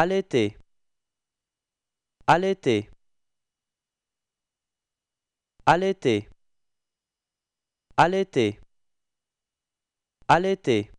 allaiter allaiter allaiter allaiter allaiter